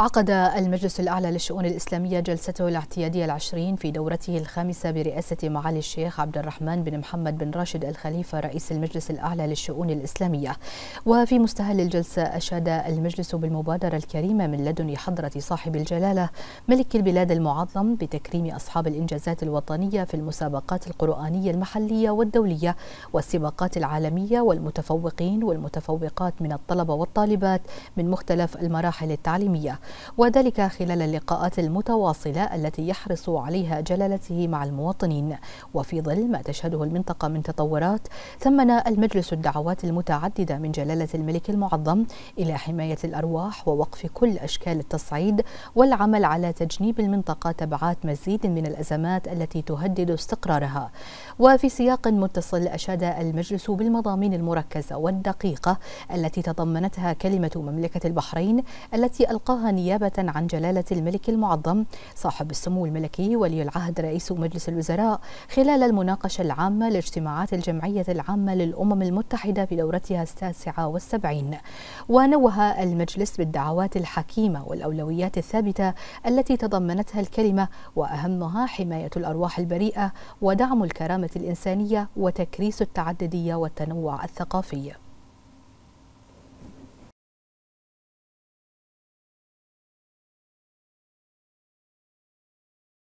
عقد المجلس الأعلى للشؤون الإسلامية جلسته الاعتيادية العشرين في دورته الخامسة برئاسة معالي الشيخ عبد الرحمن بن محمد بن راشد الخليفة رئيس المجلس الأعلى للشؤون الإسلامية وفي مستهل الجلسة أشاد المجلس بالمبادرة الكريمة من لدن حضرة صاحب الجلالة ملك البلاد المعظم بتكريم أصحاب الإنجازات الوطنية في المسابقات القرآنية المحلية والدولية والسباقات العالمية والمتفوقين والمتفوقات من الطلبة والطالبات من مختلف المراحل التعليمية وذلك خلال اللقاءات المتواصلة التي يحرص عليها جلالته مع المواطنين وفي ظل ما تشهده المنطقة من تطورات ثمن المجلس الدعوات المتعددة من جلالة الملك المعظم إلى حماية الأرواح ووقف كل أشكال التصعيد والعمل على تجنيب المنطقة تبعات مزيد من الأزمات التي تهدد استقرارها وفي سياق متصل أشاد المجلس بالمضامين المركزة والدقيقة التي تضمنتها كلمة مملكة البحرين التي ألقاها نيابة عن جلالة الملك المعظم صاحب السمو الملكي ولي العهد رئيس مجلس الوزراء خلال المناقشة العامة لاجتماعات الجمعية العامة للأمم المتحدة في دورتها التاسعة والسبعين ونوه المجلس بالدعوات الحكيمة والأولويات الثابتة التي تضمنتها الكلمة وأهمها حماية الأرواح البريئة ودعم الكرامة الإنسانية وتكريس التعددية والتنوع الثقافي